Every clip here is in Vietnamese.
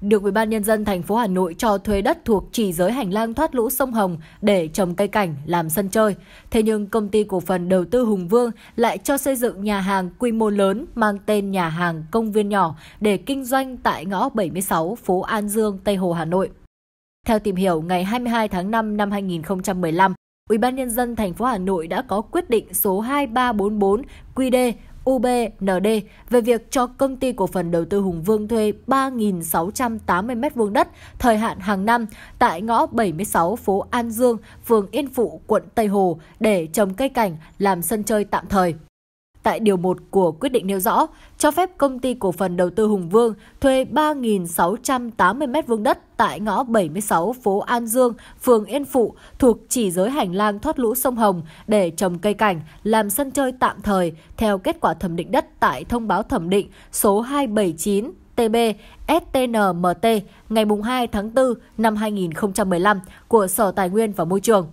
được Ủy ban nhân dân thành phố Hà Nội cho thuê đất thuộc chỉ giới hành lang thoát lũ sông Hồng để trồng cây cảnh làm sân chơi. Thế nhưng công ty cổ phần đầu tư Hùng Vương lại cho xây dựng nhà hàng quy mô lớn mang tên nhà hàng công viên nhỏ để kinh doanh tại ngõ 76 phố An Dương, Tây Hồ, Hà Nội. Theo tìm hiểu, ngày 22 tháng 5 năm 2015, Ủy ban nhân dân thành phố Hà Nội đã có quyết định số 2344 QĐ UBND về việc cho công ty cổ phần đầu tư Hùng Vương thuê 3.680 m2 đất thời hạn hàng năm tại ngõ 76 phố An Dương, phường Yên Phụ, quận Tây Hồ để trồng cây cảnh làm sân chơi tạm thời tại Điều 1 của quyết định nêu rõ, cho phép công ty cổ phần đầu tư Hùng Vương thuê 3.680 m2 đất tại ngõ 76 phố An Dương, phường Yên Phụ, thuộc chỉ giới hành lang thoát lũ sông Hồng để trồng cây cảnh, làm sân chơi tạm thời theo kết quả thẩm định đất tại thông báo thẩm định số 279 TB STNMT ngày 2 tháng 4 năm 2015 của Sở Tài nguyên và Môi trường.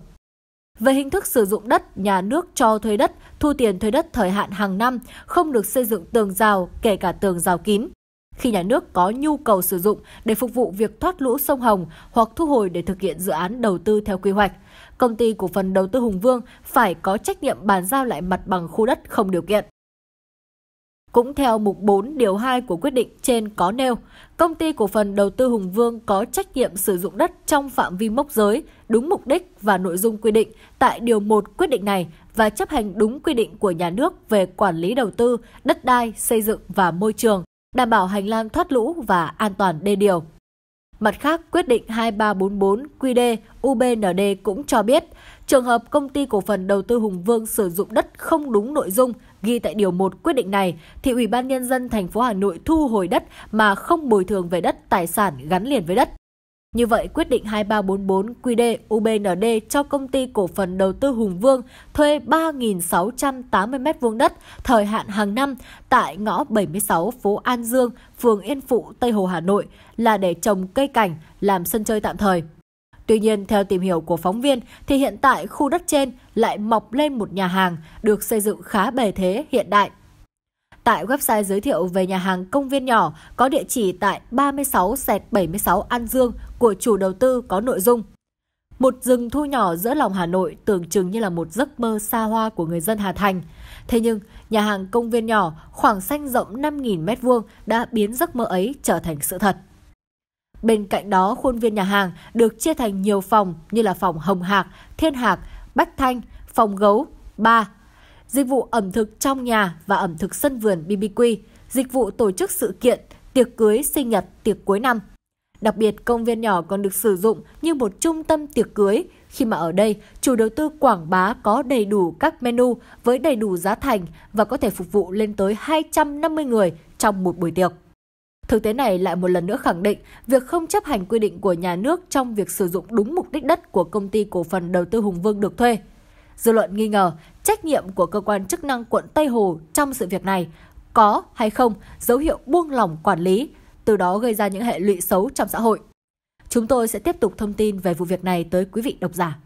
Về hình thức sử dụng đất, nhà nước cho thuê đất, thu tiền thuê đất thời hạn hàng năm, không được xây dựng tường rào, kể cả tường rào kín. Khi nhà nước có nhu cầu sử dụng để phục vụ việc thoát lũ sông Hồng hoặc thu hồi để thực hiện dự án đầu tư theo quy hoạch, công ty cổ phần đầu tư Hùng Vương phải có trách nhiệm bàn giao lại mặt bằng khu đất không điều kiện. Cũng theo mục 4 điều 2 của quyết định trên có nêu, công ty cổ phần đầu tư Hùng Vương có trách nhiệm sử dụng đất trong phạm vi mốc giới, đúng mục đích và nội dung quy định tại điều 1 quyết định này và chấp hành đúng quy định của nhà nước về quản lý đầu tư, đất đai, xây dựng và môi trường, đảm bảo hành lang thoát lũ và an toàn đê điều. Mặt khác, quyết định 2344 QD UBND cũng cho biết, trường hợp công ty cổ phần đầu tư Hùng Vương sử dụng đất không đúng nội dung ghi tại điều 1 quyết định này thì Ủy ban nhân dân thành phố Hà Nội thu hồi đất mà không bồi thường về đất tài sản gắn liền với đất. Như vậy, quyết định 2344 QD UBND cho công ty cổ phần đầu tư Hùng Vương thuê 3.680 m2 đất thời hạn hàng năm tại ngõ 76 phố An Dương, phường Yên Phụ, Tây Hồ, Hà Nội là để trồng cây cảnh, làm sân chơi tạm thời. Tuy nhiên, theo tìm hiểu của phóng viên, thì hiện tại khu đất trên lại mọc lên một nhà hàng được xây dựng khá bề thế hiện đại. Tại website giới thiệu về nhà hàng công viên nhỏ có địa chỉ tại 36-76 An Dương của chủ đầu tư có nội dung một rừng thu nhỏ giữa lòng Hà Nội tưởng chừng như là một giấc mơ xa hoa của người dân Hà Thành. Thế nhưng, nhà hàng công viên nhỏ khoảng xanh rộng 5.000m2 đã biến giấc mơ ấy trở thành sự thật. Bên cạnh đó, khuôn viên nhà hàng được chia thành nhiều phòng như là phòng Hồng Hạc, Thiên Hạc, Bách Thanh, phòng Gấu, Ba. Dịch vụ ẩm thực trong nhà và ẩm thực sân vườn BBQ, dịch vụ tổ chức sự kiện, tiệc cưới, sinh nhật, tiệc cuối năm. Đặc biệt, công viên nhỏ còn được sử dụng như một trung tâm tiệc cưới, khi mà ở đây chủ đầu tư quảng bá có đầy đủ các menu với đầy đủ giá thành và có thể phục vụ lên tới 250 người trong một buổi tiệc. Thực tế này lại một lần nữa khẳng định việc không chấp hành quy định của nhà nước trong việc sử dụng đúng mục đích đất của công ty cổ phần đầu tư Hùng Vương được thuê. Dư luận nghi ngờ trách nhiệm của cơ quan chức năng quận Tây Hồ trong sự việc này có hay không dấu hiệu buông lỏng quản lý, từ đó gây ra những hệ lụy xấu trong xã hội. Chúng tôi sẽ tiếp tục thông tin về vụ việc này tới quý vị độc giả.